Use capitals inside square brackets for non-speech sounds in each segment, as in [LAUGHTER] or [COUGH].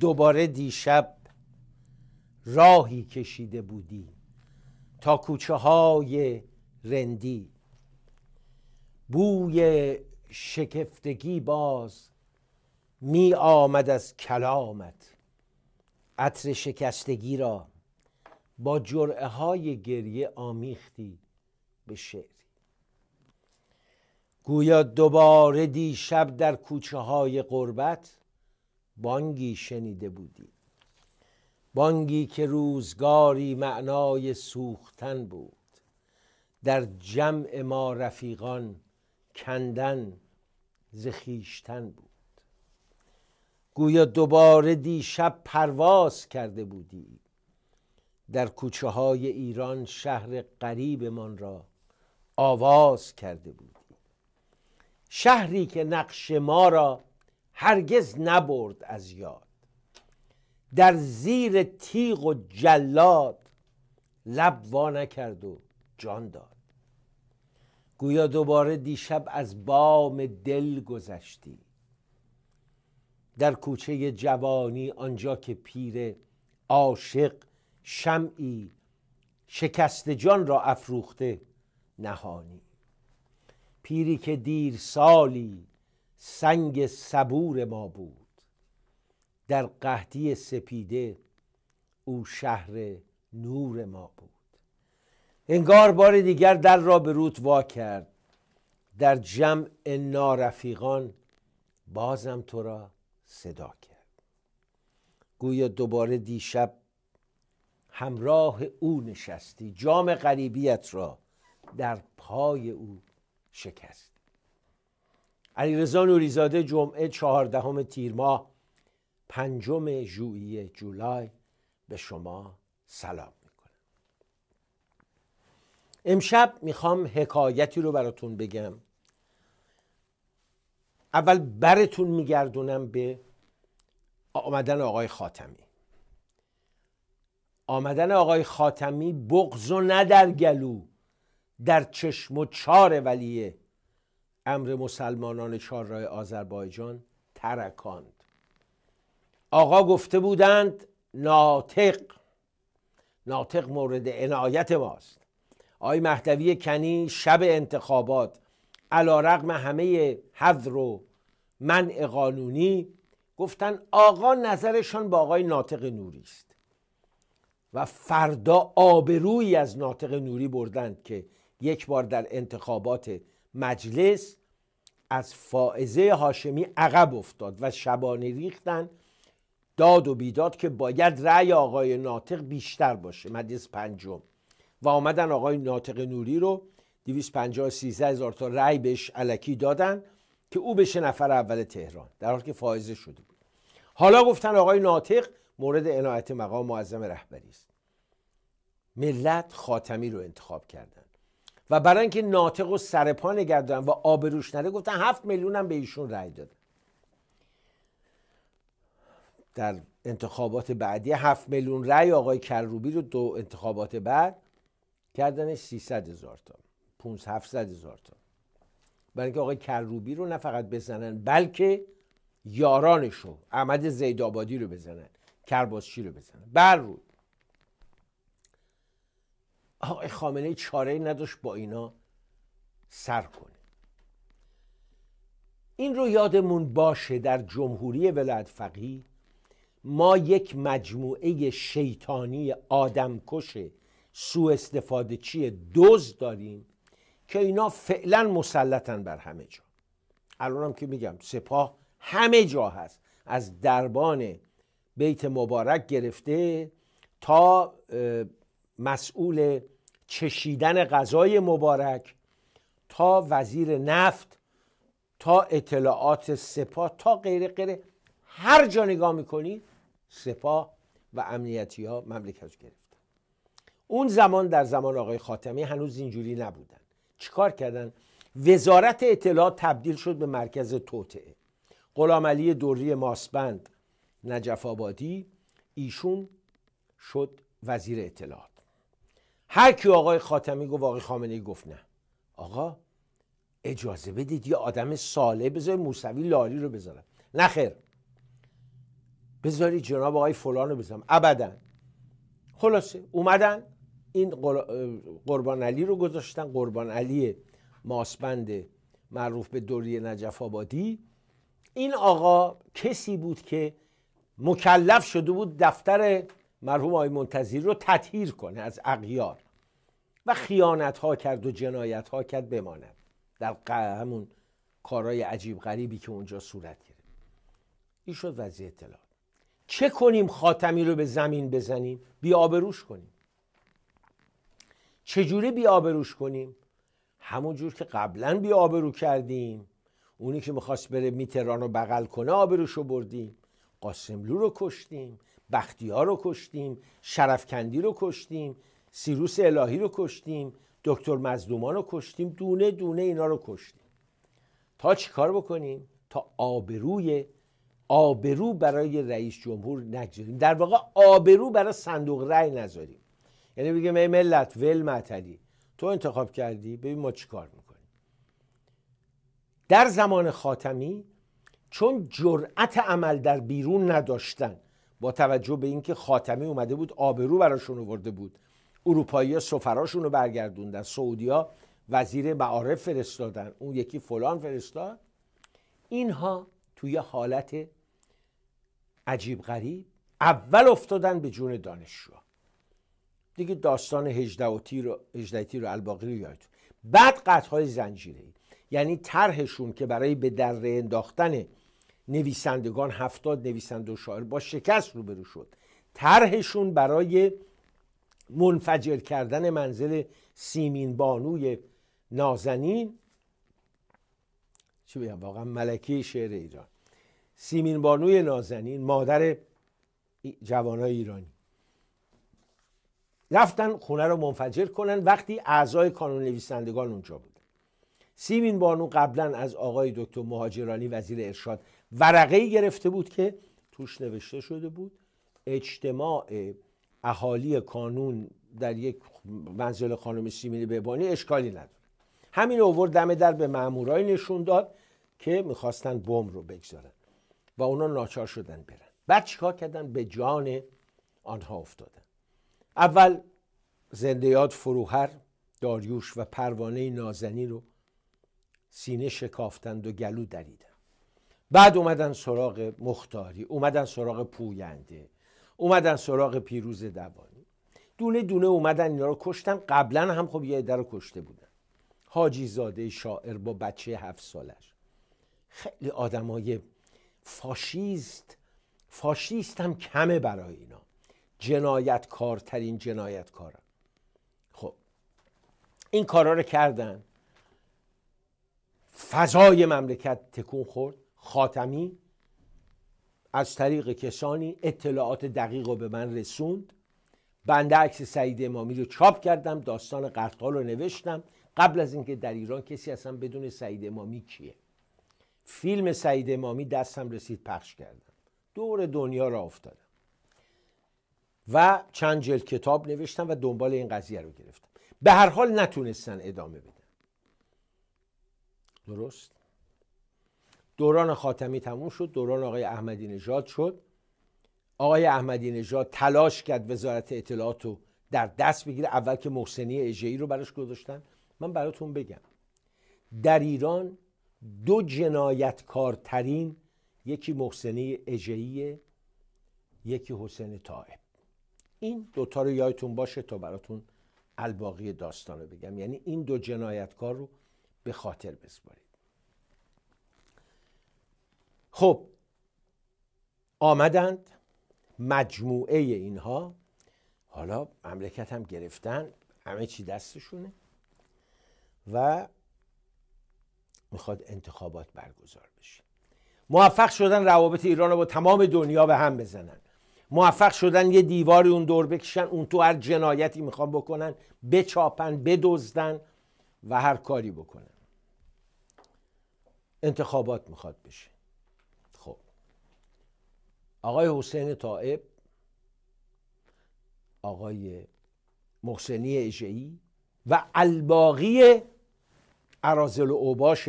دوباره دیشب راهی کشیده بودی تا کوچه های رندی بوی شکفتگی باز می آمد از کلامت عطر شکستگی را با جرعه های گریه آمیختی به شعری گویا دوباره دیشب در کوچه های قربت بانگی شنیده بودی بانگی که روزگاری معنای سوختن بود در جمع ما رفیقان کندن زخیشتن بود گویا دوباره دیشب پرواز کرده بودی در کوچه های ایران شهر قریبمان را آواز کرده بودی شهری که نقش ما را هرگز نبرد از یاد در زیر تیغ و جلاد لب وا نکرد و جان داد گویا دوباره دیشب از بام دل گذشتی در کوچه جوانی آنجا که پیر عاشق شمعی شکست جان را افروخته نهانی پیری که دیر سالی سنگ صبور ما بود در قهدی سپیده او شهر نور ما بود انگار بار دیگر در را به روت وا کرد در جمع نارفیقان بازم تو را صدا کرد گویا دوباره دیشب همراه او نشستی جام غریبیت را در پای او شکست علیرضا نوریزاده جمعه چهاردهم تیر ماه پنجم ژوئیه جولای به شما سلام میکنم امشب میخوام حکایتی رو براتون بگم اول برتون میگردونم به آمدن آقای خاتمی آمدن آقای خاتمی بغض و نه در گلو در چشم و چار ولیه امر مسلمانان چهارراه آذربایجان ترکاند آقا گفته بودند ناطق ناطق مورد عنایت ماست آقای مهدوی کنی شب انتخابات علا رقم همه حذر و منع قانونی گفتن آقا نظرشان با آقای ناطق نوری است و فردا آبرویی از ناطق نوری بردند که یک بار در انتخابات مجلس از فائزه هاشمی عقب افتاد و شبانه ریختن داد و بیداد که باید رأی آقای ناطق بیشتر باشه مجلس پنجم و آمدن آقای ناطق نوری رو 250 سیزه هزار تا رأی بهش علکی دادن که او بشه نفر اول تهران در حال که فائزه شده بود حالا گفتن آقای ناطق مورد عنایت مقام معظم رهبری است ملت خاتمی رو انتخاب کردن و برای اینکه ناطق و سرپا نگه دارن و آبروش نره گفتن هفت میلیون هم به ایشون رای دادن در انتخابات بعدی هفت میلیون رای آقای کروبی رو دو انتخابات بعد کردنش 300 هزار تا 500 هزار تا برای اینکه آقای کروبی رو نه فقط بزنن بلکه یارانش رو احمد زیدآبادی رو بزنن کرباسچی رو بزنن بر روی آقای خامنه چاره نداشت با اینا سر کنه این رو یادمون باشه در جمهوری ولایت فقی ما یک مجموعه شیطانی آدمکش سوء استفاده چی دوز داریم که اینا فعلا مسلطن بر همه جا الان هم که میگم سپاه همه جا هست از دربان بیت مبارک گرفته تا مسئول چشیدن غذای مبارک تا وزیر نفت تا اطلاعات سپاه تا غیره غیره هر جا نگاه میکنی سپاه و امنیتی ها مملکت گرفتن اون زمان در زمان آقای خاتمی هنوز اینجوری نبودن چیکار کردن وزارت اطلاعات تبدیل شد به مرکز توطعه غلام علی دوری ماسبند نجف آبادی ایشون شد وزیر اطلاعات هر کی آقای خاتمی گفت آقای خامنه گفت نه آقا اجازه بدید یه آدم ساله بذار موسوی لالی رو بذارم نه خیر بذاری جناب آقای فلان رو بذارم ابدا خلاصه اومدن این قربان علی رو گذاشتن قربان علی ماسبند معروف به دوری نجف آبادی این آقا کسی بود که مکلف شده بود دفتر مرحوم آقای منتظری رو تطهیر کنه از اغیار و خیانت ها کرد و جنایت ها کرد بماند در همون کارهای عجیب غریبی که اونجا صورت گرفت این شد وضعی اطلاع چه کنیم خاتمی رو به زمین بزنیم بیابروش کنیم چجوری بیابروش کنیم همون جور که قبلا بیابرو کردیم اونی که میخواست بره میتران رو بغل کنه آبروش رو بردیم قاسملو رو کشتیم بختیار رو کشتیم شرفکندی رو کشتیم سیروس الهی رو کشتیم دکتر مزدومان رو کشتیم دونه دونه اینا رو کشتیم تا چیکار بکنیم تا آبروی آبرو برای رئیس جمهور نگذاریم در واقع آبرو برای صندوق رأی نذاریم یعنی بگیم ای ملت ول معتلی تو انتخاب کردی ببین ما کار میکنیم در زمان خاتمی چون جرأت عمل در بیرون نداشتن با توجه به اینکه خاتمی اومده بود آبرو براشون آورده بود اروپایی سفراشون رو برگردوندن سعودیا وزیر معارف فرستادن اون یکی فلان فرستاد اینها توی حالت عجیب غریب اول افتادن به جون دانشجو دیگه داستان و هجده تیر و الباقی رو یادتون بعد های زنجیره یعنی طرحشون که برای به در انداختن نویسندگان هفتاد نویسنده و شاعر با شکست روبرو شد طرحشون برای منفجر کردن منزل سیمین بانوی نازنین چی بگم واقعا ملکه شعر ایران سیمین بانوی نازنین مادر جوانای ایرانی رفتن خونه رو منفجر کنن وقتی اعضای کانون نویسندگان اونجا بود سیمین بانو قبلا از آقای دکتر مهاجرانی وزیر ارشاد ورقه ای گرفته بود که توش نوشته شده بود اجتماع اهالی کانون در یک منزل خانم سیمین بهبانی اشکالی نداره همین اوور دم در به مامورای نشون داد که میخواستن بم رو بگذارن و اونا ناچار شدن برن بعد چیکار کردن به جان آنها افتادن اول زندیات فروهر داریوش و پروانه نازنی رو سینه شکافتند و گلو دریدند بعد اومدن سراغ مختاری اومدن سراغ پوینده اومدن سراغ پیروز دوانی دونه دونه اومدن اینا رو کشتن قبلا هم خب یه عده رو کشته بودن حاجی زاده شاعر با بچه هفت سالش خیلی آدمای فاشیست فاشیست هم کمه برای اینا جنایتکارترین جنایتکارن خب این کارا رو کردن فضای مملکت تکون خورد خاتمی از طریق کسانی اطلاعات دقیق رو به من رسوند بنده عکس سعید امامی رو چاپ کردم داستان قرطال رو نوشتم قبل از اینکه در ایران کسی اصلا بدون سعید امامی کیه فیلم سعید امامی دستم رسید پخش کردم دور دنیا را افتادم و چند جلد کتاب نوشتم و دنبال این قضیه رو گرفتم به هر حال نتونستن ادامه بدن درست دوران خاتمی تموم شد دوران آقای احمدی نژاد شد آقای احمدی نژاد تلاش کرد وزارت اطلاعات رو در دست بگیره اول که محسنی اجهی رو براش گذاشتن من براتون بگم در ایران دو جنایتکارترین یکی محسنی اجعی یکی حسین طائب این دوتا رو یادتون باشه تا براتون الباقی داستان رو بگم یعنی این دو جنایتکار رو به خاطر بسپارید خب آمدند مجموعه اینها حالا مملکت هم گرفتن همه چی دستشونه و میخواد انتخابات برگزار بشه موفق شدن روابط ایران رو با تمام دنیا به هم بزنن موفق شدن یه دیواری اون دور بکشن اون تو هر جنایتی میخوان بکنن بچاپن بدزدن و هر کاری بکنن انتخابات میخواد بشه آقای حسین طائب آقای محسنی اجعی و الباقی عرازل و اوباش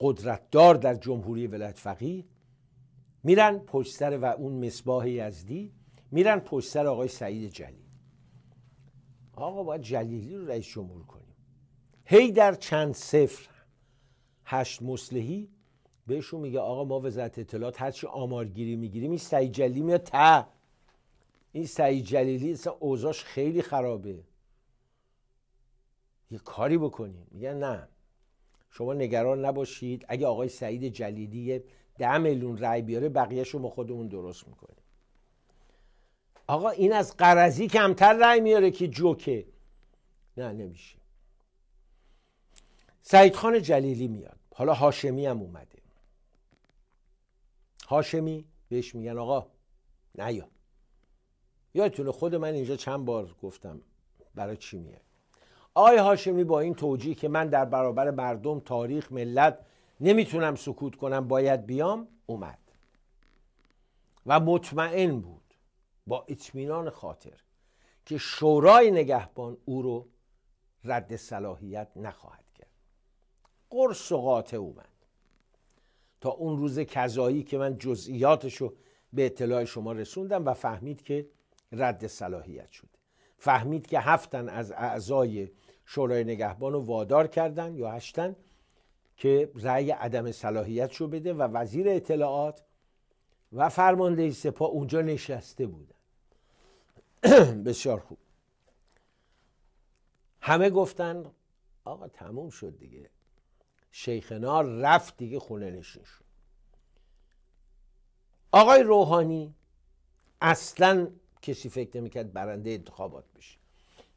قدرتدار در جمهوری ولایت فقیه میرن پشتر و اون مصباح یزدی میرن پشتر آقای سعید جلیل آقا باید جلیلی رو رئیس جمهور کنیم هی در چند صفر هشت مسلحی بهشون میگه آقا ما وزارت اطلاعات هرچی آمارگیری میگیریم این سعید جلی میاد تا این سعید جلیلی اصلا اوضاش خیلی خرابه یه کاری بکنیم میگن نه شما نگران نباشید اگه آقای سعید جلیلی ده میلیون رای بیاره بقیه شما خودمون درست میکنیم آقا این از قرضی کمتر رای میاره که جوکه نه نمیشه سعید خان جلیلی میاد حالا هاشمی هم اومده هاشمی بهش میگن آقا نیا یادتونه خود من اینجا چند بار گفتم برای چی میاد آقای هاشمی با این توجیه که من در برابر مردم تاریخ ملت نمیتونم سکوت کنم باید بیام اومد و مطمئن بود با اطمینان خاطر که شورای نگهبان او رو رد صلاحیت نخواهد کرد قرص و قاطع اومد تا اون روز کذایی که من جزئیاتش رو به اطلاع شما رسوندم و فهمید که رد صلاحیت شد فهمید که هفتن از اعضای شورای نگهبان رو وادار کردن یا هشتن که رأی عدم صلاحیت رو بده و وزیر اطلاعات و فرمانده سپاه اونجا نشسته بودن [CLEARS THROAT] بسیار خوب همه گفتن آقا تموم شد دیگه شیخنا رفت دیگه خونه نشین شد آقای روحانی اصلا کسی فکر نمیکرد برنده انتخابات بشه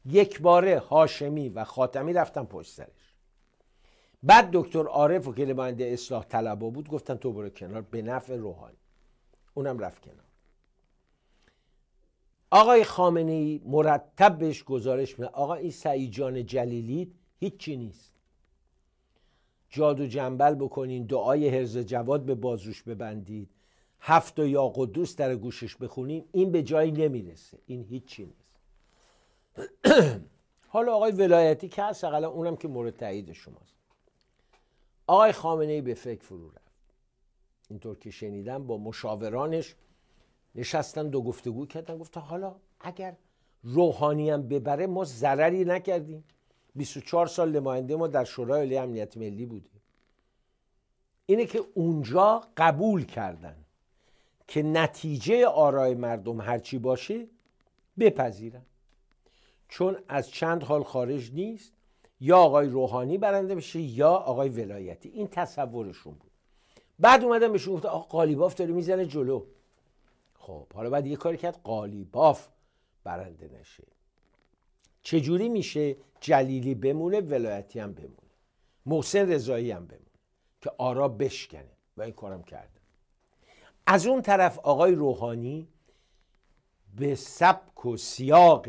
یک باره هاشمی و خاتمی رفتن پشت سرش بعد دکتر عارف و که اصلاح طلبا بود گفتن تو برو کنار به نفع روحانی اونم رفت کنار آقای خامنه مرتب بهش گزارش میده آقا این سعی جان جلیلی هیچی نیست جادو جنبل بکنین دعای هرز جواد به بازوش ببندید هفت و یا قدوس در گوشش بخونین این به جایی نمیرسه این هیچی نیست [CLEARS THROAT] حالا آقای ولایتی که هست اقلا اونم که مورد تایید شماست آقای خامنه ای به فکر فرو رفت اینطور که شنیدم با مشاورانش نشستن دو گفتگو کردن گفت حالا اگر روحانی هم ببره ما ضرری نکردیم 24 سال نماینده ما در شورای عالی امنیت ملی بوده اینه که اونجا قبول کردن که نتیجه آرای مردم هرچی باشه بپذیرن چون از چند حال خارج نیست یا آقای روحانی برنده میشه یا آقای ولایتی این تصورشون بود بعد اومدن بهشون گفت آقا قالیباف داره میزنه جلو خب حالا بعد یه کاری کرد قالیباف برنده نشه چجوری میشه جلیلی بمونه ولایتی هم بمونه محسن رضایی هم بمونه که آرا بشکنه و این کارم کرده از اون طرف آقای روحانی به سبک و سیاق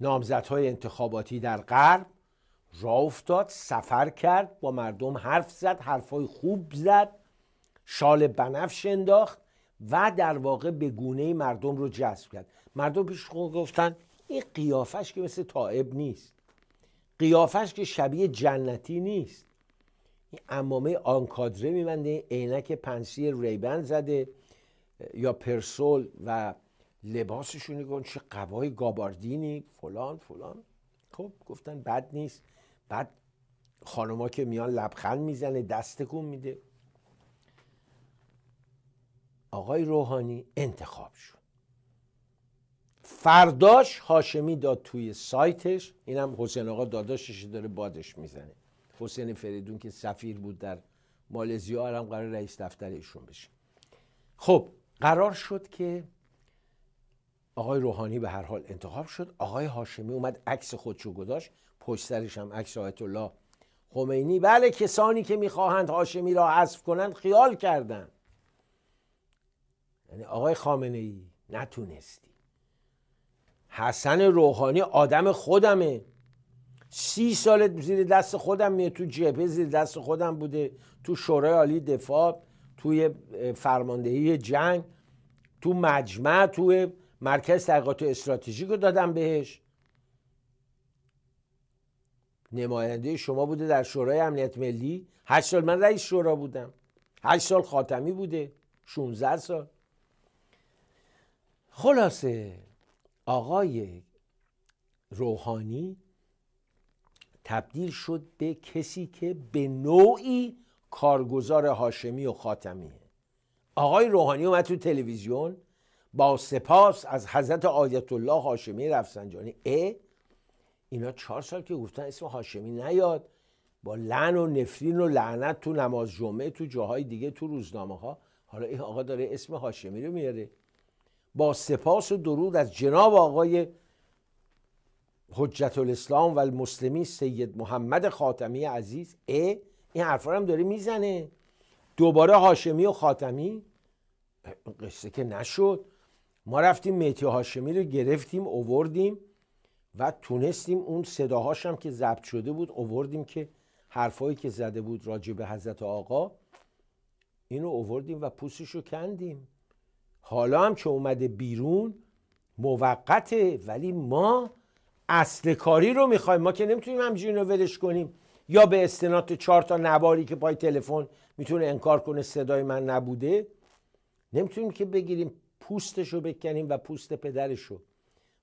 نامزدهای انتخاباتی در غرب را افتاد سفر کرد با مردم حرف زد حرفای خوب زد شال بنفش انداخت و در واقع به گونه مردم رو جذب کرد مردم پیش خود گفتن این قیافش که مثل طائب نیست قیافش که شبیه جنتی نیست این امامه آنکادره میبنده عینک پنسی ریبن زده یا پرسول و لباسشون کن چه قبای گاباردینی فلان فلان خب گفتن بد نیست بعد خانوما که میان لبخند میزنه دست میده آقای روحانی انتخاب شد فرداش هاشمی داد توی سایتش اینم حسین آقا داداشش داره بادش میزنه حسین فریدون که سفیر بود در مالزیا هم قرار رئیس دفتر ایشون بشه خب قرار شد که آقای روحانی به هر حال انتخاب شد آقای هاشمی اومد عکس خودشو گذاشت پشت سرش هم عکس آیت الله خمینی بله کسانی که میخواهند هاشمی را حذف کنند خیال کردن یعنی آقای خامنه ای نتونستی حسن روحانی آدم خودمه سی سال زیر دست خودم میه تو جبهه زیر دست خودم بوده تو شورای عالی دفاع توی فرماندهی جنگ تو مجمع توی مرکز تحقیقات استراتژیک رو دادم بهش نماینده شما بوده در شورای امنیت ملی هشت سال من رئیس شورا بودم هشت سال خاتمی بوده 16 سال خلاصه آقای روحانی تبدیل شد به کسی که به نوعی کارگزار هاشمی و خاتمیه آقای روحانی اومد تو تلویزیون با سپاس از حضرت آیت الله هاشمی رفسنجانی ا اینا چهار سال که گفتن اسم هاشمی نیاد با لعن و نفرین و لعنت تو نماز جمعه تو جاهای دیگه تو روزنامه ها حالا این آقا داره اسم هاشمی رو میاره با سپاس و درود از جناب آقای حجت الاسلام و المسلمین سید محمد خاتمی عزیز اه این حرفا هم داره میزنه دوباره هاشمی و خاتمی قصه که نشد ما رفتیم میتی هاشمی رو گرفتیم اووردیم و تونستیم اون صداهاش هم که ضبط شده بود اووردیم که حرفایی که زده بود راجع به حضرت آقا اینو اووردیم و پوستش رو کندیم حالا هم که اومده بیرون موقته ولی ما اصل کاری رو میخوایم ما که نمیتونیم همجوری رو ولش کنیم یا به استناد چهار تا نواری که پای تلفن میتونه انکار کنه صدای من نبوده نمیتونیم که بگیریم پوستش رو بکنیم و پوست پدرش رو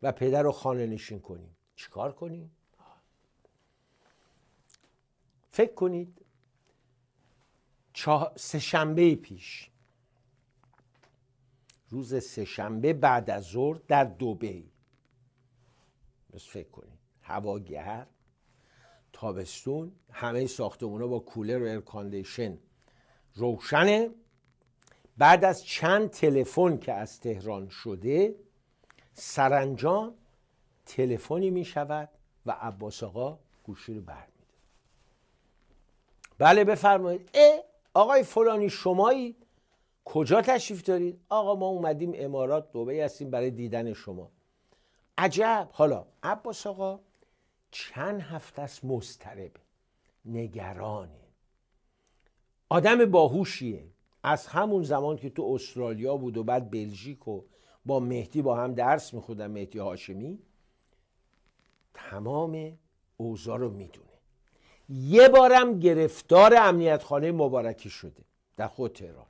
و پدر رو خانه نشین کنیم چیکار کنیم؟ فکر کنید چه... سه شنبه پیش روز سهشنبه بعد از ظهر در دوبی بس فکر کنید هوا گرم تابستون همه رو با کولر و ایرکاندیشن روشنه بعد از چند تلفن که از تهران شده سرانجام تلفنی می شود و عباس آقا گوشی رو برمیده بله بفرمایید اه آقای فلانی شمایی کجا تشریف دارید آقا ما اومدیم امارات دبی هستیم برای دیدن شما عجب حالا عباس آقا چند هفته است مضطربه نگرانه آدم باهوشیه از همون زمان که تو استرالیا بود و بعد بلژیک و با مهدی با هم درس میخوندن مهدی هاشمی تمام اوضاع رو میدونه یه بارم گرفتار امنیت خانه مبارکی شده در خود تهران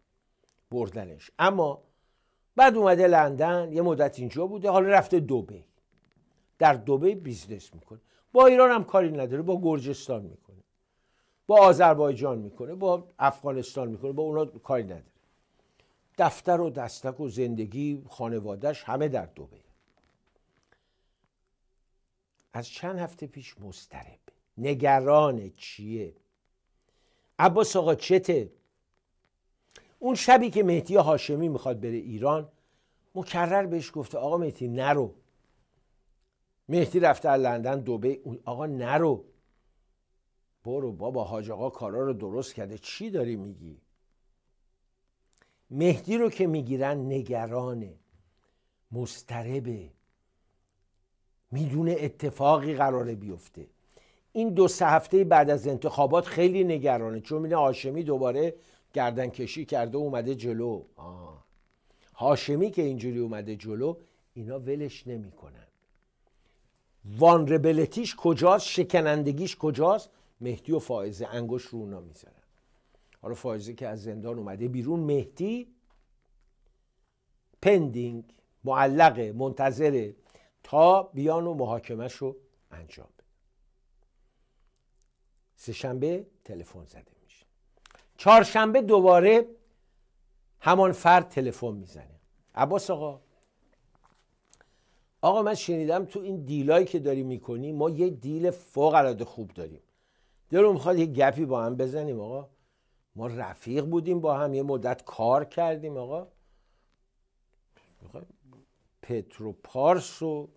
بردنش اما بعد اومده لندن یه مدت اینجا بوده حالا رفته دوبه در دوبه بیزنس میکنه با ایران هم کاری نداره با گرجستان میکنه با آذربایجان میکنه با افغانستان میکنه با اونا کاری نداره دفتر و دستک و زندگی خانوادهش همه در دوبه از چند هفته پیش مسترب نگران چیه عباس آقا چته اون شبی که مهدی هاشمی میخواد بره ایران مکرر بهش گفته آقا مهدی نرو مهدی رفته از لندن اون آقا نرو برو بابا حاج آقا کارا رو درست کرده چی داری میگی مهدی رو که میگیرن نگرانه مستربه میدونه اتفاقی قراره بیفته این دو سه هفته بعد از انتخابات خیلی نگرانه چون میده آشمی دوباره گردن کشی کرده اومده جلو آه. هاشمی که اینجوری اومده جلو اینا ولش نمیکنن وانربلتیش کجاست شکنندگیش کجاست مهدی و فائزه انگوش رو اونا میذارن حالا فائزه که از زندان اومده بیرون مهدی پندینگ معلقه منتظره تا بیان و محاکمش رو انجام بده سهشنبه تلفن زدیم چهارشنبه دوباره همان فرد تلفن میزنه عباس آقا آقا من شنیدم تو این دیلایی که داری میکنی ما یه دیل فوق العاده خوب داریم دلم میخواد یه گپی با هم بزنیم آقا ما رفیق بودیم با هم یه مدت کار کردیم آقا پتروپارس و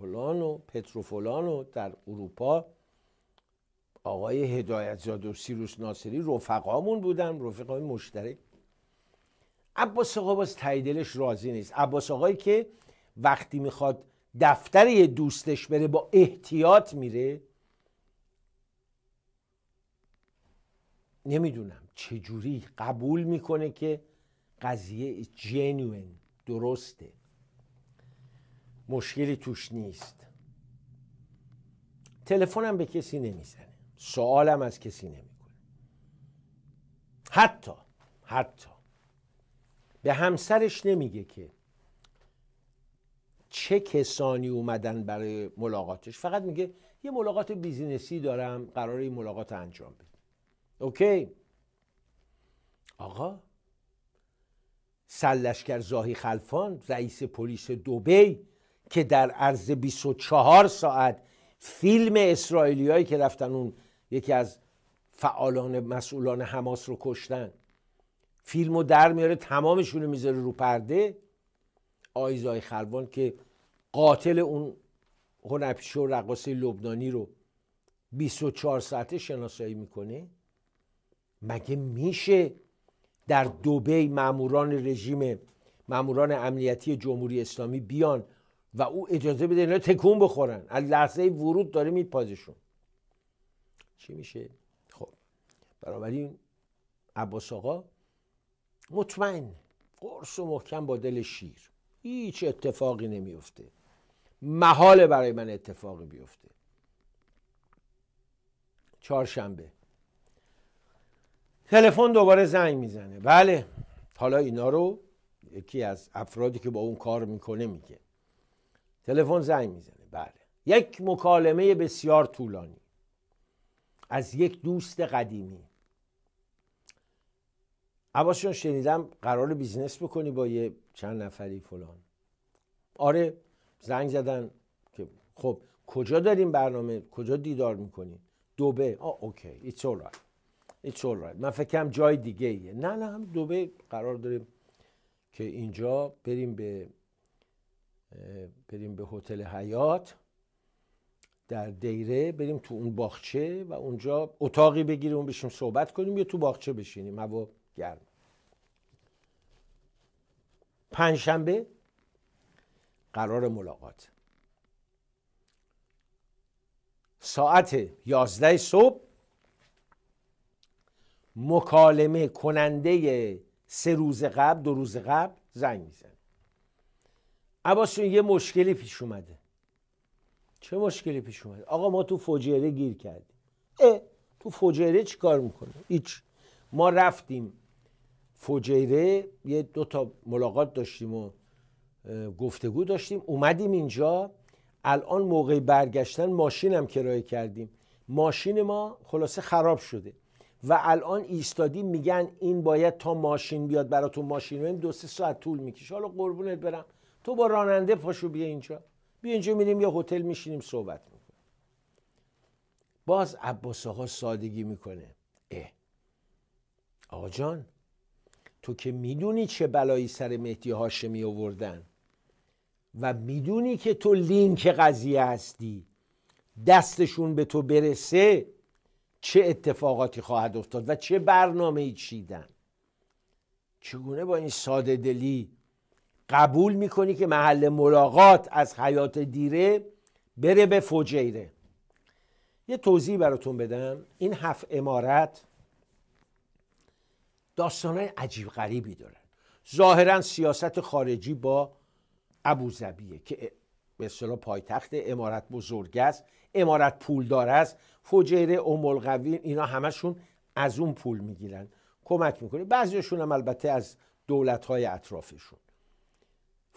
فلان و پتروفلان و در اروپا آقای هدایت زاد و سیروس ناصری رفقامون بودن رفقای مشترک عباس آقا باز تاییدلش راضی نیست عباس آقایی که وقتی میخواد دفتر یه دوستش بره با احتیاط میره نمیدونم چجوری قبول میکنه که قضیه جنوین درسته مشکلی توش نیست تلفنم به کسی نمیزنه سوالم از کسی نمیکنه حتی حتی به همسرش نمیگه که چه کسانی اومدن برای ملاقاتش فقط میگه یه ملاقات بیزینسی دارم قرار این ملاقات انجام بده اوکی آقا سلشکر زاهی خلفان رئیس پلیس دوبی که در عرض 24 ساعت فیلم اسرائیلیایی که رفتن اون یکی از فعالان مسئولان حماس رو کشتن فیلم رو در میاره تمامشون رو میذاره رو پرده آیزای خلوان که قاتل اون هنرپیشه و رقاصه لبنانی رو 24 ساعته شناسایی میکنه مگه میشه در دوبه ماموران رژیم ماموران امنیتی جمهوری اسلامی بیان و او اجازه بده اینا تکون بخورن از لحظه ورود داره میپازشون چی میشه خب بنابراین عباس آقا مطمئن قرص و محکم با دل شیر هیچ اتفاقی نمیفته محال برای من اتفاقی بیفته چهارشنبه تلفن دوباره زنگ میزنه بله حالا اینا رو یکی از افرادی که با اون کار میکنه میگه تلفن زنگ میزنه بله یک مکالمه بسیار طولانی از یک دوست قدیمی عباس شنیدم قرار بیزنس بکنی با یه چند نفری فلان آره زنگ زدن که خب کجا داریم برنامه کجا دیدار میکنیم دوبه آه اوکی ایتس رایت ایتس رایت من فکرم جای دیگه ایه نه نه هم دوبه قرار داریم که اینجا بریم به بریم به هتل حیات در دیره بریم تو اون باغچه و اونجا اتاقی بگیریم و بشیم صحبت کنیم یا تو باغچه بشینیم هوا گرم پنجشنبه قرار ملاقات ساعت یازده صبح مکالمه کننده سه روز قبل دو روز قبل زنگ میزن اباسون یه مشکلی پیش اومده چه مشکلی پیش اومد آقا ما تو فوجیره گیر کردیم اه تو چی کار میکنه هیچ ما رفتیم فوجیره یه دو تا ملاقات داشتیم و گفتگو داشتیم اومدیم اینجا الان موقع برگشتن ماشینم کرایه کردیم ماشین ما خلاصه خراب شده و الان ایستادی میگن این باید تا ماشین بیاد براتون ماشین بیاد دو سه ساعت طول میکشه حالا قربونت برم تو با راننده پاشو بیا اینجا بیا اینجا میریم یه هتل میشینیم صحبت میکنیم باز عباس آقا سادگی میکنه اه آقا جان تو که میدونی چه بلایی سر مهدی هاشمی آوردن و میدونی که تو لینک قضیه هستی دستشون به تو برسه چه اتفاقاتی خواهد افتاد و چه برنامه ای چیدن چگونه با این ساده دلی قبول میکنی که محل ملاقات از حیات دیره بره به فوجیره. یه توضیح براتون بدم این هفت امارت داستانه عجیب غریبی دارن ظاهرا سیاست خارجی با زبیه که به اصطلاح پایتخت امارت بزرگ است امارت پولدار است فجیره امالقوین اینا همشون از اون پول میگیرن کمک میکنه بعضیشون هم البته از دولت های اطرافشون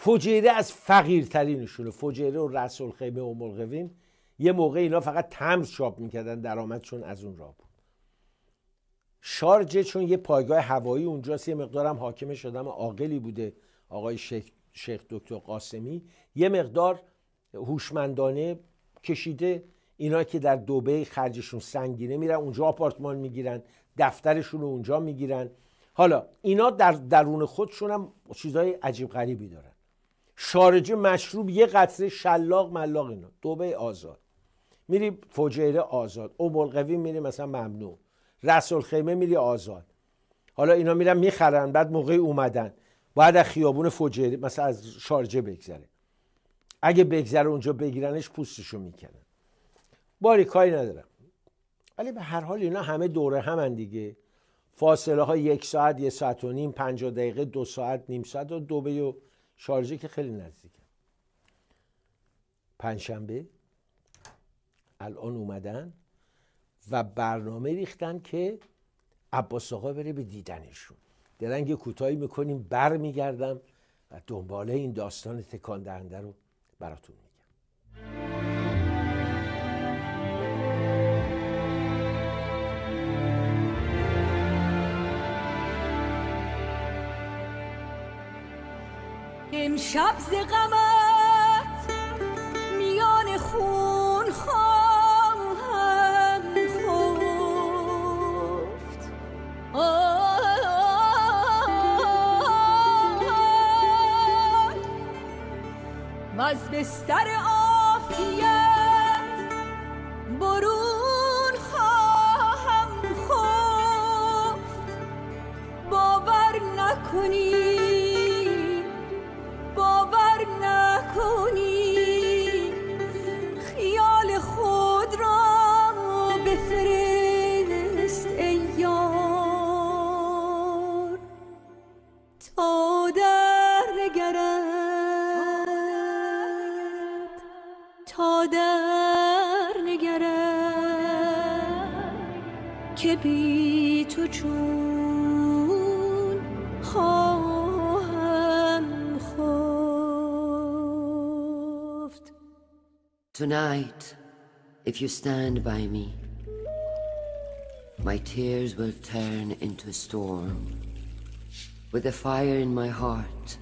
فجیره از فقیرترینشونه فجیره و رسول خیمه و ملغوین یه موقع اینا فقط تمز چاپ میکردن درآمدشون از اون راه بود شارجه چون یه پایگاه هوایی اونجاست یه مقدارم حاکم شدم عاقلی بوده آقای شیخ, شیخ دکتر قاسمی یه مقدار هوشمندانه کشیده اینا که در دوبه خرجشون سنگینه میرن اونجا آپارتمان میگیرن دفترشون رو اونجا میگیرن حالا اینا در درون خودشون هم چیزهای عجیب غریبی دارن شارجه مشروب یه قطره شلاق ملاق اینا دوبه آزاد میری فجیره آزاد اوبالقوی میری مثلا ممنوع رسول خیمه میری آزاد حالا اینا میرن میخرن بعد موقع اومدن بعد از خیابون فجیره مثلا از شارجه بگذره اگه بگذره اونجا بگیرنش پوستشو میکنن باری کاری ندارم ولی به هر حال اینا همه دوره همن دیگه فاصله ها یک ساعت یه ساعت و نیم پنجاه دقیقه دو ساعت نیم ساعت و دوبه و شارجه که خیلی نزدیکه پنجشنبه الان اومدن و برنامه ریختن که عباس آقا بره به دیدنشون درنگ کوتاهی میکنیم بر میگردم و دنباله این داستان تکان دهنده رو براتون میگم امشب ز غمت میان خون خواهم خفت و از بستر آن Tonight, if you stand by me, my tears will turn into a storm. With the fire in my heart,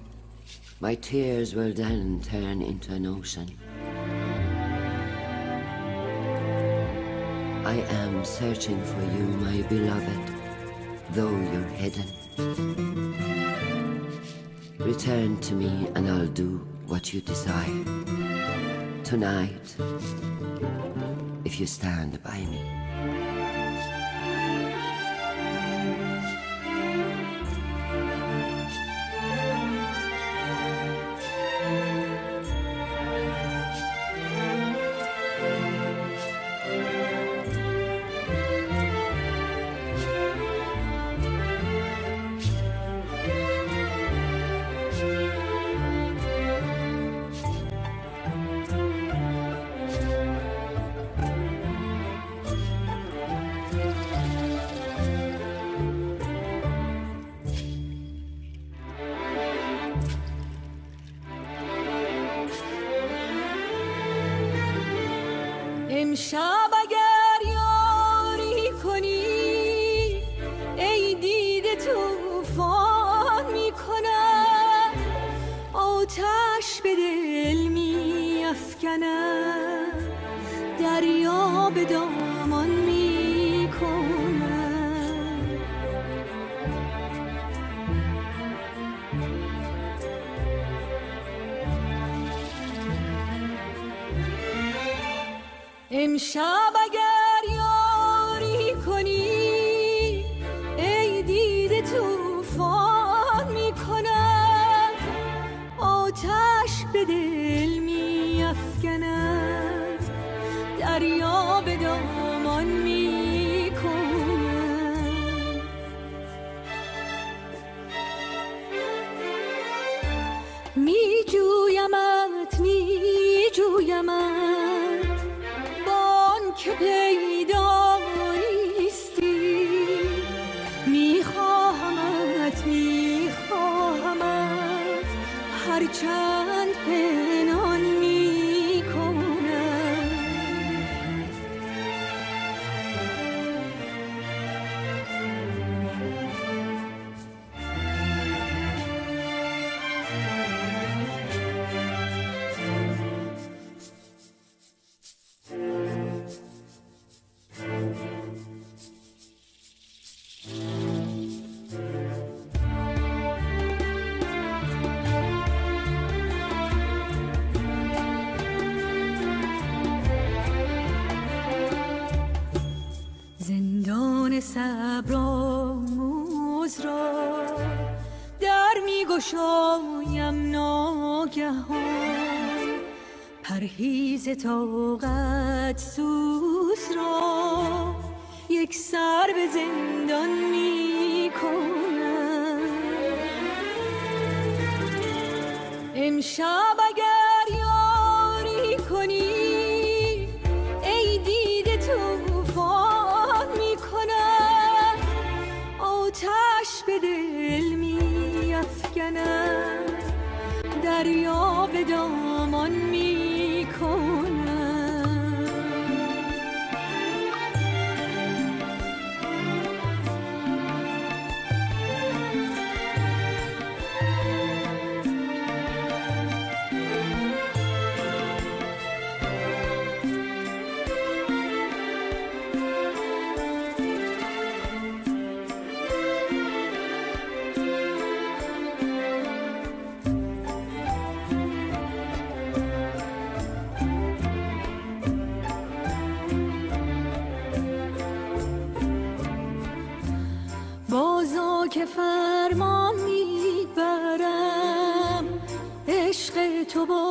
my tears will then turn into an ocean. I am searching for you, my beloved, though you're hidden. Return to me and I'll do what you desire tonight if you stand by me. ز طاقت سوس را یک سر به زندان 主播。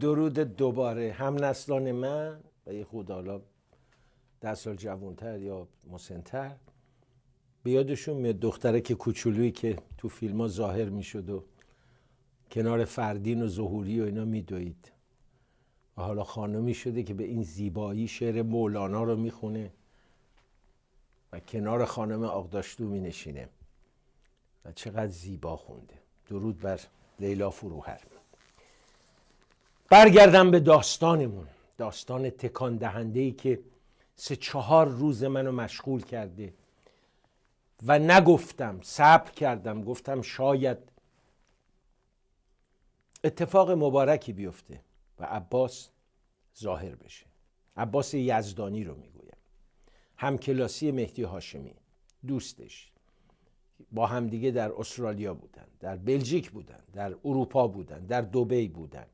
درود دوباره هم نسلان من و یه خود حالا ده سال جوانتر یا مسنتر به یادشون میاد دختره که کوچولویی که تو فیلم ها ظاهر میشد و کنار فردین و ظهوری و اینا میدوید و حالا خانمی شده که به این زیبایی شعر مولانا رو میخونه و کنار خانم آقداشتو مینشینه و چقدر زیبا خونده درود بر لیلا فروهر برگردم به داستانمون داستان تکان دهنده ای که سه چهار روز منو مشغول کرده و نگفتم صبر کردم گفتم شاید اتفاق مبارکی بیفته و عباس ظاهر بشه عباس یزدانی رو میگویم همکلاسی مهدی هاشمی دوستش با همدیگه در استرالیا بودن در بلژیک بودن در اروپا بودن در دوبی بودن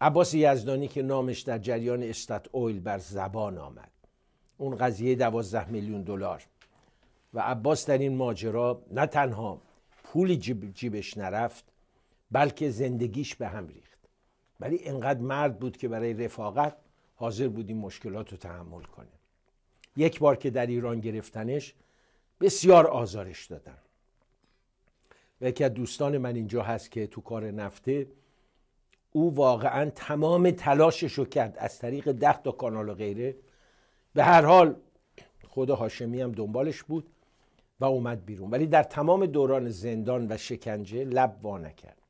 عباس یزدانی که نامش در جریان استات اویل بر زبان آمد اون قضیه دوازده میلیون دلار و عباس در این ماجرا نه تنها پولی جیبش نرفت بلکه زندگیش به هم ریخت ولی انقدر مرد بود که برای رفاقت حاضر بود این مشکلات رو تحمل کنه یک بار که در ایران گرفتنش بسیار آزارش دادن و یکی از دوستان من اینجا هست که تو کار نفته او واقعا تمام تلاشش رو کرد از طریق ده تا کانال و غیره به هر حال خود هاشمی هم دنبالش بود و اومد بیرون ولی در تمام دوران زندان و شکنجه لب وا نکرد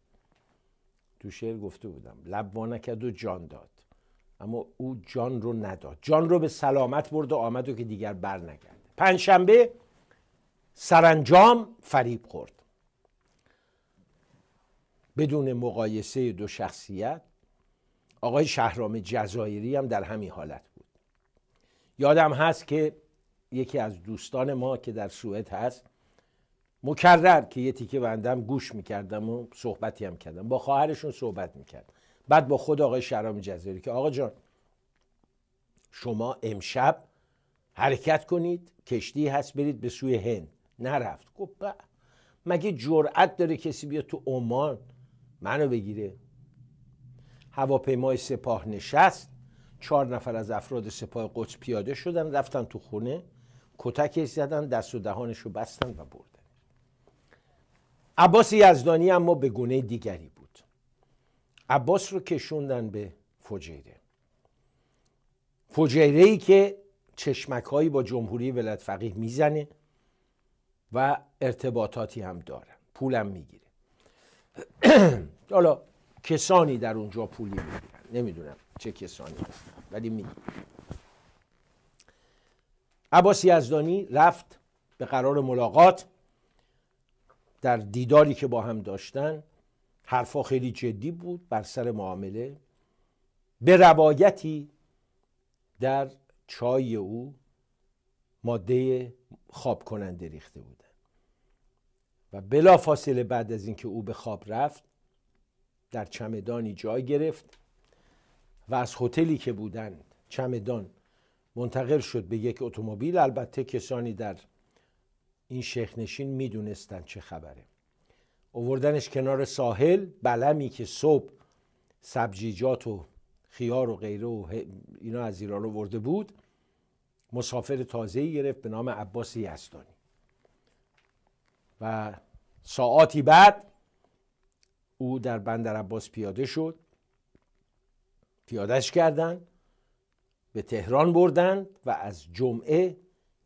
تو شعر گفته بودم لب وا نکرد و جان داد اما او جان رو نداد جان رو به سلامت برد و آمد و که دیگر بر نگرد پنجشنبه سرانجام فریب خورد بدون مقایسه دو شخصیت آقای شهرام جزایری هم در همین حالت بود یادم هست که یکی از دوستان ما که در سوئد هست مکرر که یه تیکه بندم گوش میکردم و صحبتی هم کردم با خواهرشون صحبت میکردم بعد با خود آقای شهرام جزایری که آقا جان شما امشب حرکت کنید کشتی هست برید به سوی هند نرفت گفت بله. مگه جرأت داره کسی بیاد تو عمان منو بگیره هواپیمای سپاه نشست چهار نفر از افراد سپاه قدس پیاده شدن رفتن تو خونه کتکش زدن دست و دهانش رو بستن و بردن عباس یزدانی اما به گونه دیگری بود عباس رو کشوندن به فجیره فجیره ای که چشمکهایی با جمهوری ولایت فقیه میزنه و ارتباطاتی هم داره پولم میگیره [CLEARS THROAT] حالا کسانی در اونجا پولی میگیرن نمیدونم چه کسانی هستن ولی میگیرن عباس یزدانی رفت به قرار ملاقات در دیداری که با هم داشتن حرفا خیلی جدی بود بر سر معامله به روایتی در چای او ماده خواب کننده ریخته بودن و بلا فاصله بعد از اینکه او به خواب رفت در چمدانی جای گرفت و از هتلی که بودند چمدان منتقل شد به یک اتومبیل البته کسانی در این نشین میدونستند چه خبره اووردنش کنار ساحل بلمی که صبح سبزیجات و خیار و غیره و اینا از ایران آورده بود مسافر تازه‌ای گرفت به نام عباس یزدانی و ساعاتی بعد او در بندر عباس پیاده شد پیادهش کردند به تهران بردند و از جمعه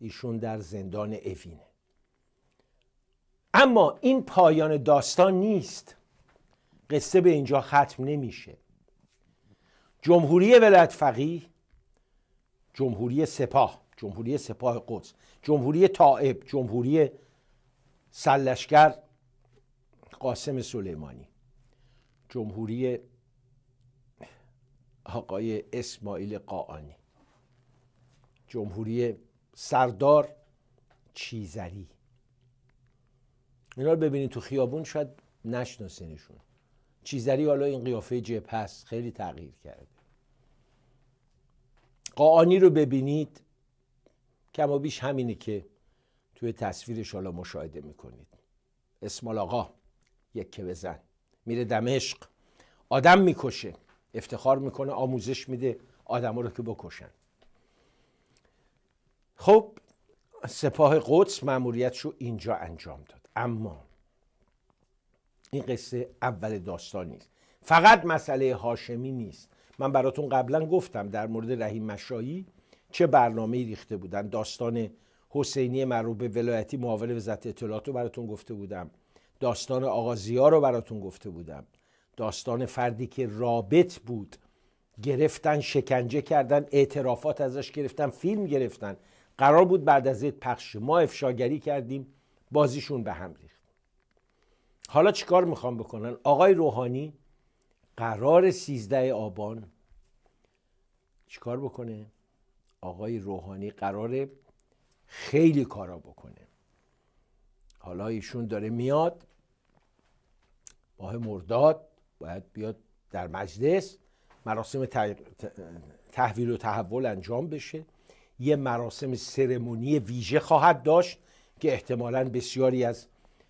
ایشون در زندان افینه اما این پایان داستان نیست قصه به اینجا ختم نمیشه جمهوری ولایت فقیه جمهوری سپاه جمهوری سپاه قدس جمهوری طائب جمهوری سلشگر قاسم سلیمانی جمهوری آقای اسماعیل قاعانی جمهوری سردار چیزری این رو ببینید تو خیابون شاید نشناسینشون چیزری حالا این قیافه جپ هست خیلی تغییر کرده قاعانی رو ببینید کما بیش همینه که توی تصویرش حالا مشاهده میکنید اسمال آقا یک که بزن میره دمشق آدم میکشه افتخار میکنه آموزش میده آدم رو که بکشن خب سپاه قدس معمولیتش رو اینجا انجام داد اما این قصه اول داستان نیست فقط مسئله هاشمی نیست من براتون قبلا گفتم در مورد رحیم مشایی چه برنامه ریخته بودن داستان حسینی معروف به ولایتی معاون وزارت اطلاعات رو براتون گفته بودم داستان ها رو براتون گفته بودم داستان فردی که رابط بود گرفتن شکنجه کردن اعترافات ازش گرفتن فیلم گرفتن قرار بود بعد از این پخش ما افشاگری کردیم بازیشون به هم ریخت حالا چیکار میخوام بکنن آقای روحانی قرار سیزده آبان چیکار بکنه آقای روحانی قرار خیلی کارا بکنه حالا ایشون داره میاد ماه مرداد باید بیاد در مجلس مراسم تحویل و تحول انجام بشه یه مراسم سرمونی ویژه خواهد داشت که احتمالا بسیاری از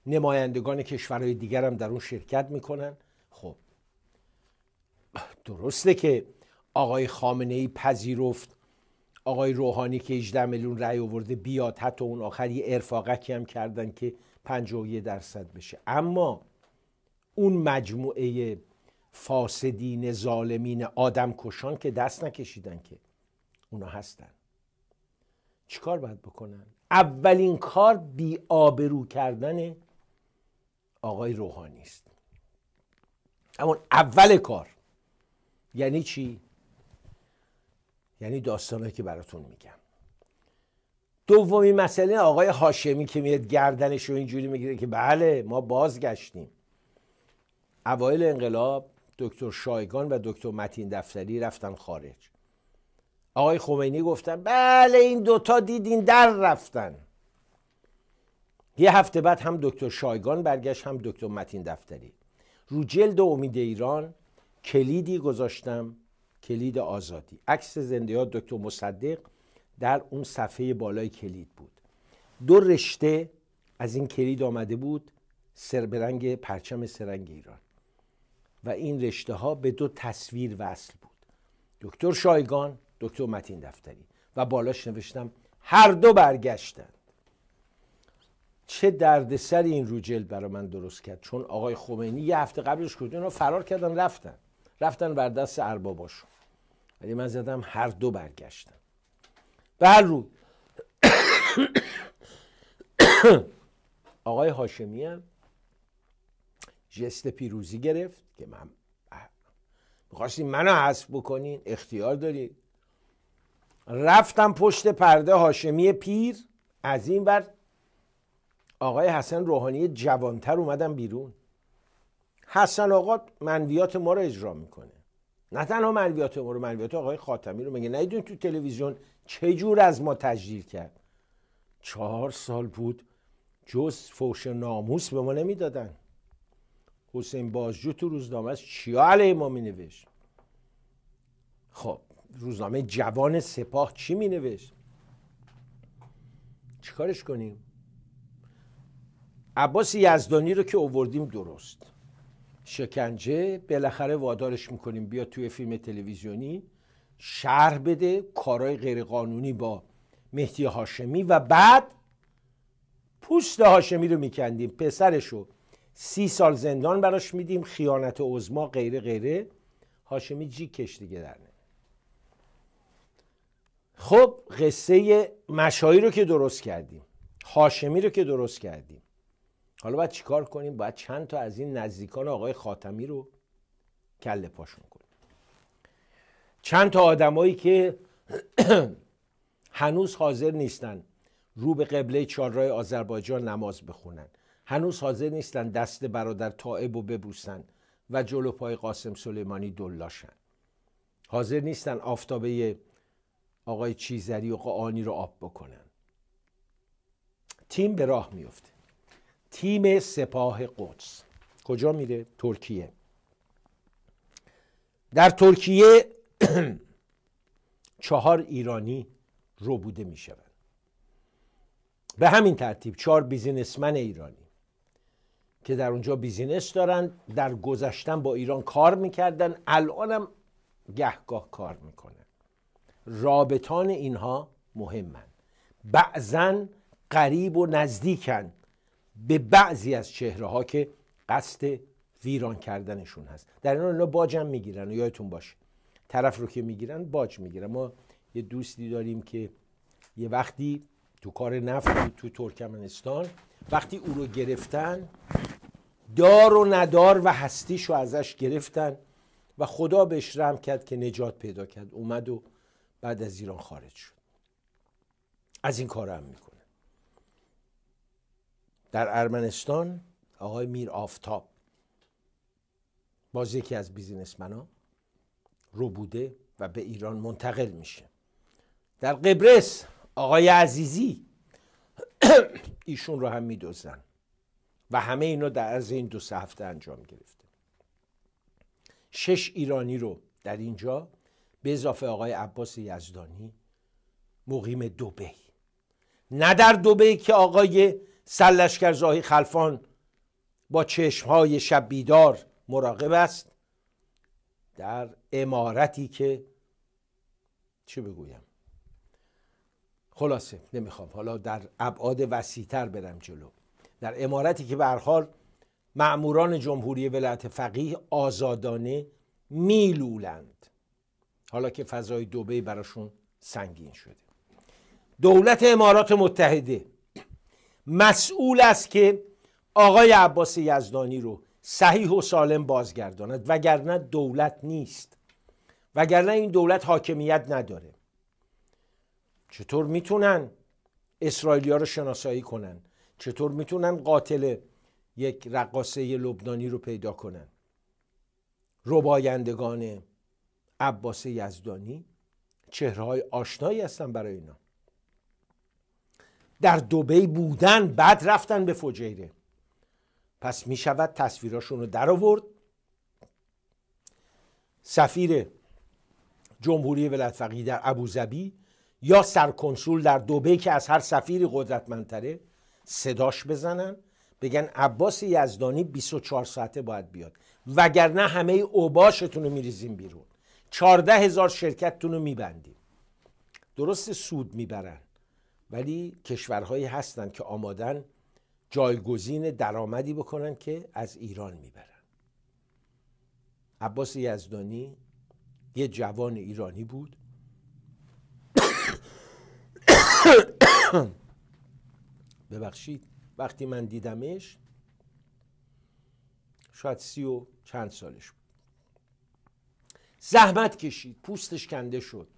نمایندگان کشورهای دیگر هم در اون شرکت میکنن خب درسته که آقای خامنه ای پذیرفت آقای روحانی که 18 میلیون رأی آورده بیاد حتی اون آخر یه ارفاقکی هم کردن که 51 درصد بشه اما اون مجموعه فاسدین ظالمین آدم کشان که دست نکشیدن که اونا هستن چیکار باید بکنن اولین کار بی کردن آقای روحانی است اما اول کار یعنی چی یعنی داستانهایی که براتون میگم دومی مسئله آقای هاشمی که میاد گردنش رو اینجوری میگیره که بله ما بازگشتیم اوایل انقلاب دکتر شایگان و دکتر متین دفتری رفتن خارج آقای خمینی گفتن بله این دوتا دیدین در رفتن یه هفته بعد هم دکتر شایگان برگشت هم دکتر متین دفتری رو جلد امید ایران کلیدی گذاشتم کلید آزادی عکس زنده یاد دکتر مصدق در اون صفحه بالای کلید بود دو رشته از این کلید آمده بود سربرنگ پرچم سرنگ ایران و این رشته ها به دو تصویر وصل بود دکتر شایگان دکتر متین دفتری و بالاش نوشتم هر دو برگشتند چه دردسر این رو جلد برای من درست کرد چون آقای خمینی یه هفته قبلش کردن اونا فرار کردن رفتن رفتن بر دست ارباباشون ولی من زدم هر دو برگشتم به هر [COUGHS] آقای هاشمی هم جست پیروزی گرفت که من منو حذف بکنین اختیار دارید رفتم پشت پرده هاشمی پیر از این بر آقای حسن روحانی جوانتر اومدم بیرون حسن آقا منویات ما رو اجرا میکنه نه تنها ملویات امور ملویات آقای خاتمی رو میگه نیدون تو تلویزیون چه جور از ما تجلیل کرد چهار سال بود جز فوش ناموس به ما نمیدادن حسین بازجو تو روزنامه چیا علیه ما مینوشت خب روزنامه جوان سپاه چی نوشت؟ چیکارش کنیم عباس یزدانی رو که اووردیم درست شکنجه بالاخره وادارش میکنیم بیا توی فیلم تلویزیونی شهر بده کارهای غیرقانونی با مهدی هاشمی و بعد پوست هاشمی رو میکندیم پسرش رو سی سال زندان براش میدیم خیانت عزما غیره غیره هاشمی جی کش دیگه در خب قصه مشایی رو که درست کردیم هاشمی رو که درست کردیم حالا باید چیکار کنیم باید چند تا از این نزدیکان آقای خاتمی رو کله پاشون کنیم چند تا آدمایی که [CLEARS THROAT] هنوز حاضر نیستن رو به قبله چهارراه آذربایجان نماز بخونن هنوز حاضر نیستن دست برادر طائب و ببوسن و جلو پای قاسم سلیمانی دلاشن حاضر نیستن آفتابه آقای چیزری و قعانی رو آب بکنن تیم به راه میفته تیم سپاه قدس کجا میره ترکیه در ترکیه [CLEARS THROAT] چهار ایرانی ربوده می به همین ترتیب چهار بیزینسمن ایرانی که در اونجا بیزینس دارن در گذشتن با ایران کار میکردن الانم گهگاه کار میکنن رابطان اینها مهمن بعضا قریب و نزدیکن به بعضی از چهره ها که قصد ویران کردنشون هست در این باج باجم میگیرن و یادتون باشه طرف رو که میگیرن باج میگیرن ما یه دوستی داریم که یه وقتی تو کار نفت تو ترکمنستان وقتی او رو گرفتن دار و ندار و هستیش رو ازش گرفتن و خدا بهش رم کرد که نجات پیدا کرد اومد و بعد از ایران خارج شد از این کار هم میکن در ارمنستان آقای میر آفتاب باز یکی از بیزینسمن رو بوده و به ایران منتقل میشه در قبرس آقای عزیزی [CLEARS THROAT] ایشون رو هم میدوزن و همه اینا در از این دو سه هفته انجام گرفته شش ایرانی رو در اینجا به اضافه آقای عباس یزدانی مقیم دوبه نه در دوبی که آقای زاهی خلفان با چشمهای شب بیدار مراقب است در امارتی که چه بگویم خلاصه نمیخوام حالا در ابعاد وسیعتر برم جلو در امارتی که به معموران جمهوری ولایت فقیه آزادانه میلولند حالا که فضای دوبه براشون سنگین شده دولت امارات متحده مسئول است که آقای عباس یزدانی رو صحیح و سالم بازگرداند وگرنه دولت نیست وگرنه این دولت حاکمیت نداره چطور میتونن اسرائیلیا رو شناسایی کنن چطور میتونن قاتل یک رقاصه لبنانی رو پیدا کنن ربایندگان عباس یزدانی چهرهای آشنایی هستن برای اینا در دبی بودن بعد رفتن به فجیره پس می شود تصویراشون رو در آورد سفیر جمهوری ولایت فقیه در ابوظبی یا سرکنسول در دبی که از هر سفیری قدرتمندتره صداش بزنن بگن عباس یزدانی 24 ساعته باید بیاد وگرنه همه اوباشتون رو میریزیم بیرون 14 هزار شرکتتون رو میبندیم درست سود میبرن ولی کشورهایی هستند که آمادن جایگزین درآمدی بکنن که از ایران میبرن عباس یزدانی یه جوان ایرانی بود [COUGHS] ببخشید وقتی من دیدمش شاید سی و چند سالش بود زحمت کشید پوستش کنده شد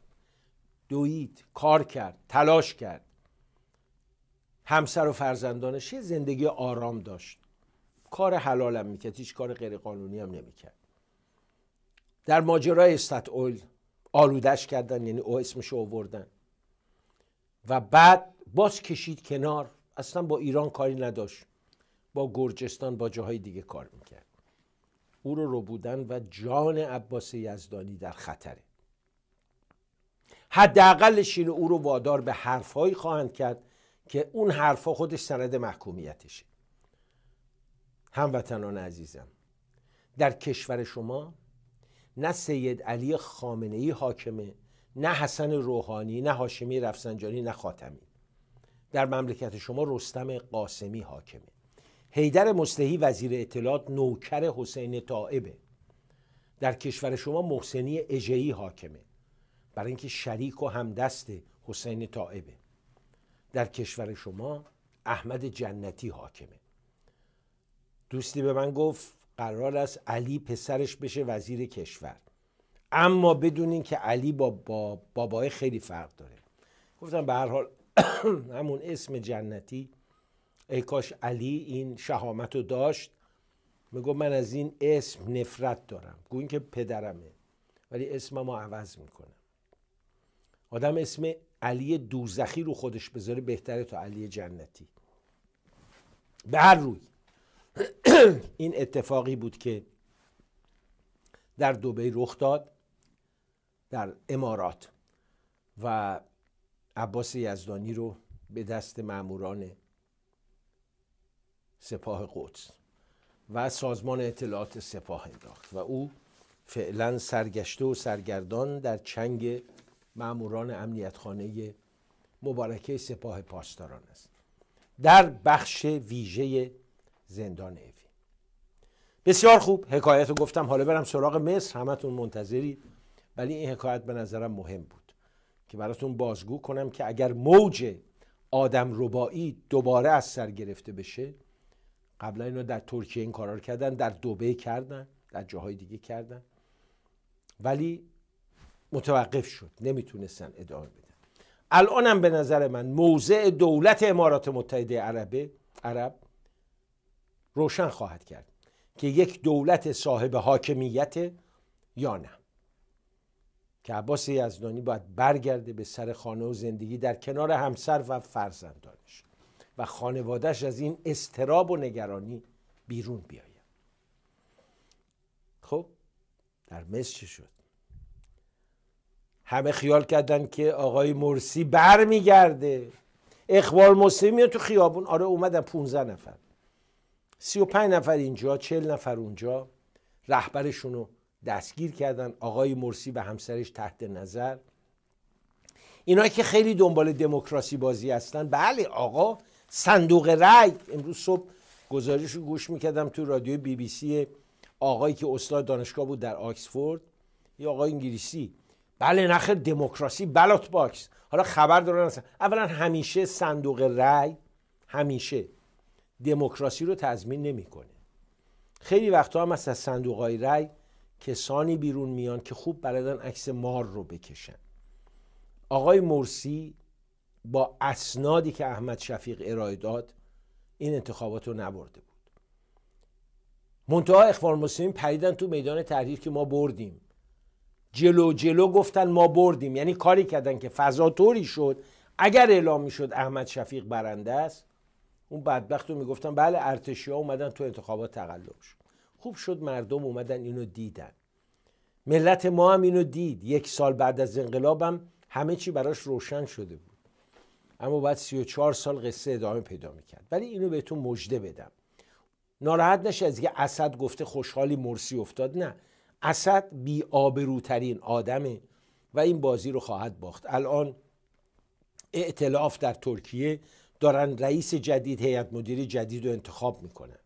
دوید کار کرد تلاش کرد همسر و فرزندانش یه زندگی آرام داشت کار حلالم میکرد هیچ کار قانونی هم نمیکرد در ماجرای استت اول آلودش کردن یعنی او اسمش آوردن و بعد باز کشید کنار اصلا با ایران کاری نداشت با گرجستان با جاهای دیگه کار میکرد او رو رو بودن و جان عباس یزدانی در خطره حداقلش اینه او رو وادار به حرفهایی خواهند کرد که اون حرفا خودش سند محکومیتشه هموطنان عزیزم در کشور شما نه سید علی خامنه ای حاکمه نه حسن روحانی نه هاشمی رفسنجانی نه خاتمی در مملکت شما رستم قاسمی حاکمه حیدر مستهی وزیر اطلاعات نوکر حسین طائبه در کشور شما محسنی اجهی حاکمه برای اینکه شریک و همدست حسین طائبه در کشور شما احمد جنتی حاکمه دوستی به من گفت قرار است علی پسرش بشه وزیر کشور اما بدونین که علی با, با بابای خیلی فرق داره گفتم به هر حال [CLEARS THROAT] همون اسم جنتی ای کاش علی این شهامت رو داشت میگو من از این اسم نفرت دارم گوین که پدرمه ولی اسمم رو عوض میکنم آدم اسم علی دوزخی رو خودش بذاره بهتره تا علی جنتی به هر روی [CLEARS THROAT] این اتفاقی بود که در دوبه رخ داد در امارات و عباس یزدانی رو به دست معموران سپاه قدس و سازمان اطلاعات سپاه انداخت و او فعلا سرگشته و سرگردان در چنگ معموران امنیتخانه مبارکه سپاه پاسداران است در بخش ویژه زندان اوی بسیار خوب حکایت رو گفتم حالا برم سراغ مصر همتون منتظرید ولی این حکایت به نظرم مهم بود که براتون بازگو کنم که اگر موج آدم ربایی دوباره از سر گرفته بشه قبلا اینو در ترکیه این کارا کردن در دوبه کردن در جاهای دیگه کردن ولی متوقف شد نمیتونستن ادامه بدن الانم به نظر من موضع دولت امارات متحده عربه عرب روشن خواهد کرد که یک دولت صاحب حاکمیت یا نه که عباس یزدانی باید برگرده به سر خانه و زندگی در کنار همسر و فرزندانش و خانوادهش از این استراب و نگرانی بیرون بیاید خب در مصر چه شد همه خیال کردن که آقای مرسی بر میگرده اخبار مسلمی میاد تو خیابون آره اومدن 15 نفر 35 نفر اینجا 40 نفر اونجا رهبرشون رو دستگیر کردن آقای مرسی و همسرش تحت نظر اینا که خیلی دنبال دموکراسی بازی هستن بله آقا صندوق رای امروز صبح گزارش رو گوش میکردم تو رادیو بی بی سی آقایی که استاد دانشگاه بود در آکسفورد یا آقای انگلیسی بله نخ دموکراسی بلات باکس حالا خبر دارن اصلا. اولا همیشه صندوق رای همیشه دموکراسی رو تضمین نمیکنه خیلی وقتها هم از صندوق های رأی کسانی بیرون میان که خوب بلدن عکس مار رو بکشن آقای مرسی با اسنادی که احمد شفیق ارائه داد این انتخابات رو نبرده بود منتها اخوان مسلمین پریدن تو میدان تحریر که ما بردیم جلو جلو گفتن ما بردیم یعنی کاری کردن که فضا طوری شد اگر اعلام میشد احمد شفیق برنده است اون بدبخت رو میگفتن بله ارتشی ها اومدن تو انتخابات تقلب شد خوب شد مردم اومدن اینو دیدن ملت ما هم اینو دید یک سال بعد از انقلابم همه چی براش روشن شده بود اما بعد 34 سال قصه ادامه پیدا میکرد ولی اینو بهتون مژده بدم ناراحت نشه از یه اسد گفته خوشحالی مرسی افتاد نه اسد بی آبروترین آدمه و این بازی رو خواهد باخت الان اعتلاف در ترکیه دارن رئیس جدید هیئت مدیری جدید رو انتخاب میکنن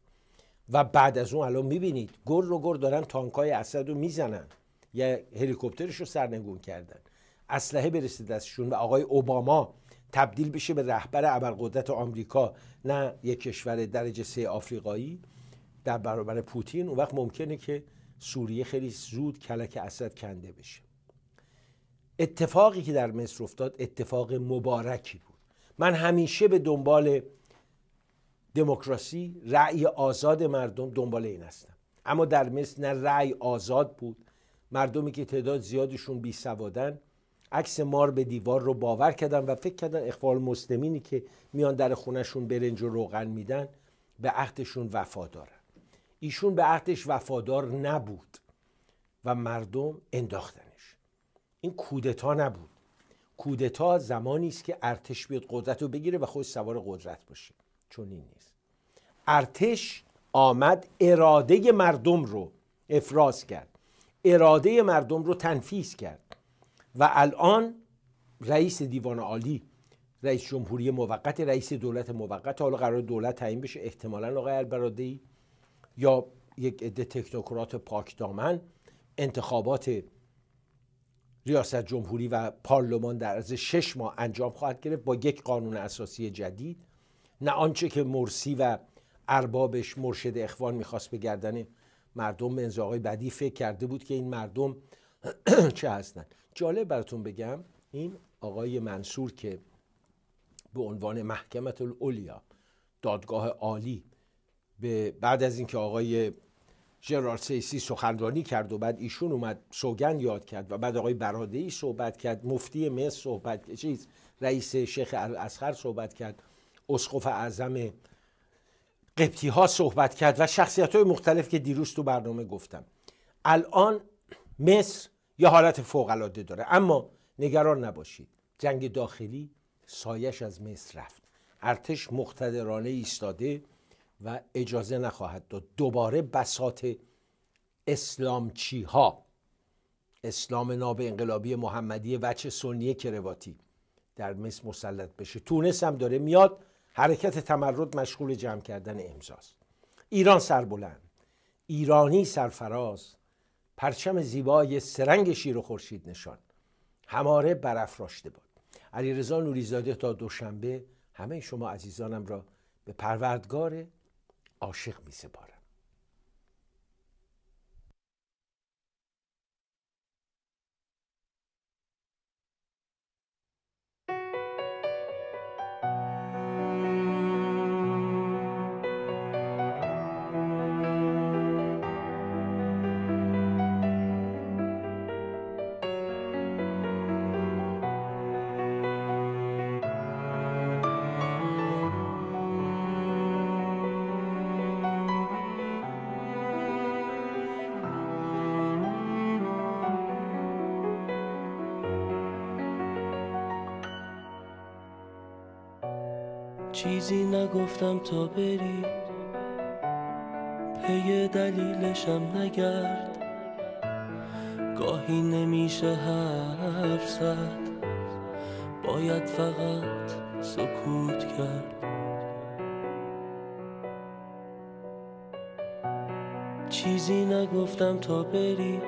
و بعد از اون الان میبینید گر رو گر دارن تانکای اسد رو میزنن یا هلیکوپترش رو سرنگون کردن اسلحه برسه دستشون و آقای اوباما تبدیل بشه به رهبر ابرقدرت آمریکا نه یک کشور درجه سه آفریقایی در برابر پوتین اون وقت ممکنه که سوریه خیلی زود کلک اسد کنده بشه اتفاقی که در مصر افتاد اتفاق مبارکی بود من همیشه به دنبال دموکراسی رأی آزاد مردم دنبال این هستم اما در مصر نه رأی آزاد بود مردمی که تعداد زیادشون بی سوادن عکس مار به دیوار رو باور کردن و فکر کردن اخوال مسلمینی که میان در خونشون برنج و روغن میدن به عهدشون وفا ایشون به عهدش وفادار نبود و مردم انداختنش این کودتا نبود کودتا زمانی است که ارتش بیاد قدرت رو بگیره و خود سوار قدرت باشه چون این نیست ارتش آمد اراده مردم رو افراز کرد اراده مردم رو تنفیز کرد و الان رئیس دیوان عالی رئیس جمهوری موقت رئیس دولت موقت حالا قرار دولت تعیین بشه احتمالا آقای البرادهی یا یک عده تکنوکرات دامن انتخابات ریاست جمهوری و پارلمان در عرض شش ماه انجام خواهد گرفت با یک قانون اساسی جدید نه آنچه که مرسی و اربابش مرشد اخوان میخواست به گردن مردم به آقای بدی فکر کرده بود که این مردم [CLEARS THROAT] چه هستند جالب براتون بگم این آقای منصور که به عنوان محکمت العلیا دادگاه عالی به بعد از اینکه آقای جرار سیسی سخنرانی کرد و بعد ایشون اومد سوگن یاد کرد و بعد آقای برادهی صحبت کرد مفتی مصر صحبت چیز رئیس شیخ الاسخر صحبت کرد اسقف اعظم قبطی ها صحبت کرد و شخصیت های مختلف که دیروز تو برنامه گفتم الان مصر یه حالت فوق العاده داره اما نگران نباشید جنگ داخلی سایش از مصر رفت ارتش مقتدرانه ایستاده و اجازه نخواهد داد دوباره بسات اسلامچی ها اسلام ناب انقلابی محمدی وچه سنی کرواتی در مصر مسلط بشه تونس هم داره میاد حرکت تمرد مشغول جمع کردن امضاست ایران سربلند ایرانی سرفراز پرچم زیبای سرنگ شیر و خورشید نشان هماره برافراشته باد علیرضا نوریزاده تا دوشنبه همه شما عزیزانم را به پروردگار عاشق می سپارد. گفتم تا بری پی دلیلشم نگرد گاهی نمیشه حرف زد باید فقط سکوت کرد چیزی نگفتم تا بری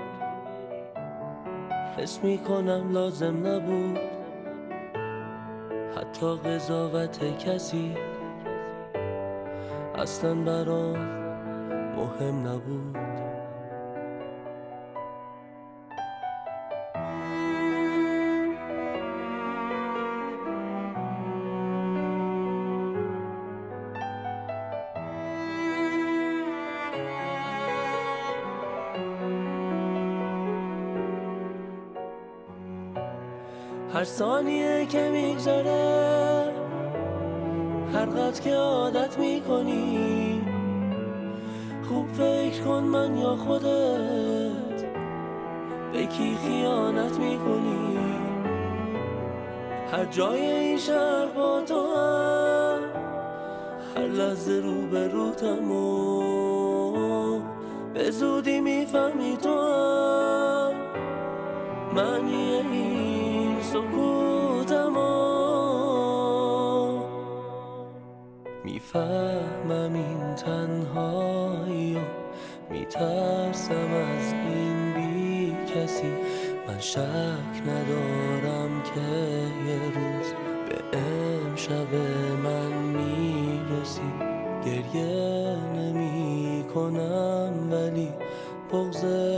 حس میکنم لازم نبود حتی قضاوت کسی اصلا برام مهم نبود هر ثانیه که میگذره هر قد که عادت میکنی خوب فکر کن من یا خودت به کی خیانت میکنی هر جای این شهر با تو هم هر لحظه رو به رو و به زودی میفهمی تو هم معنی این سکوت میفهمم این تنهایی و میترسم از این بی کسی من شک ندارم که یه روز به امشب من میرسی گریه نمی کنم ولی بغض